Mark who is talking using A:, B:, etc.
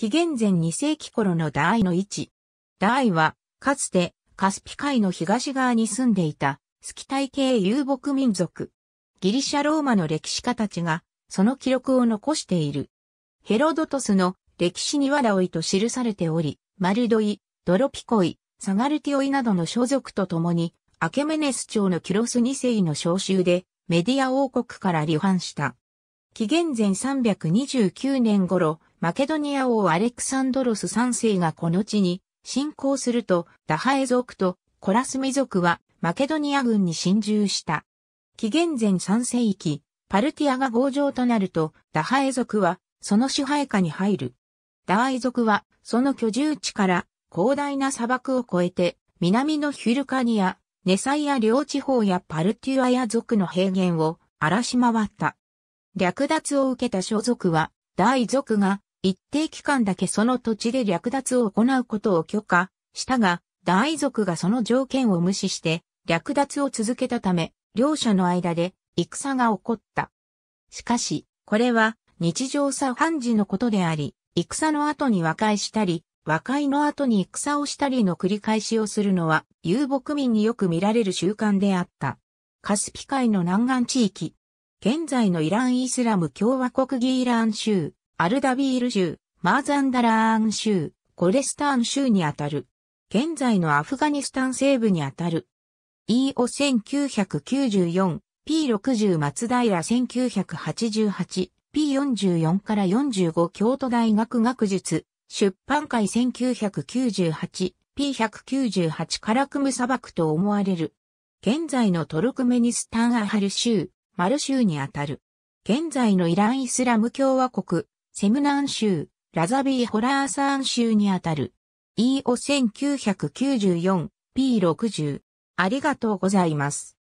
A: 紀元前2世紀頃のダーイの位置。ダーイは、かつて、カスピ海の東側に住んでいた、スキタイ系遊牧民族。ギリシャ・ローマの歴史家たちが、その記録を残している。ヘロドトスの歴史にはラオイと記されており、マルドイ、ドロピコイ、サガルティオイなどの所属とともに、アケメネス朝のキロス2世の召集で、メディア王国から離反した。紀元前329年頃、マケドニア王アレクサンドロス3世がこの地に侵攻すると、ダハエ族とコラスミ族はマケドニア軍に侵入した。紀元前3世紀、パルティアが合城となると、ダハエ族はその支配下に入る。ダハエ族はその居住地から広大な砂漠を越えて、南のヒュルカニア、ネサイア両地方やパルティアヤ族の平原を荒らし回った。略奪を受けた諸族は、大族が一定期間だけその土地で略奪を行うことを許可したが、大族がその条件を無視して略奪を続けたため、両者の間で戦が起こった。しかし、これは日常茶飯事のことであり、戦の後に和解したり、和解の後に戦をしたりの繰り返しをするのは遊牧民によく見られる習慣であった。カスピ海の南岸地域。現在のイランイスラム共和国ギーラン州。アルダビール州、マーザンダラーン州、ゴレスターン州にあたる。現在のアフガニスタン西部にあたる。EO1994、P60 松平1988、P44 から45京都大学学術、出版会1998、P198 カラクム砂漠と思われる。現在のトルクメニスタンアハル州、マル州にあたる。現在のイラン・イスラム共和国、セムナン州、ラザビー・ホラーサーン州にあたる。EO1994P60。ありがとうございます。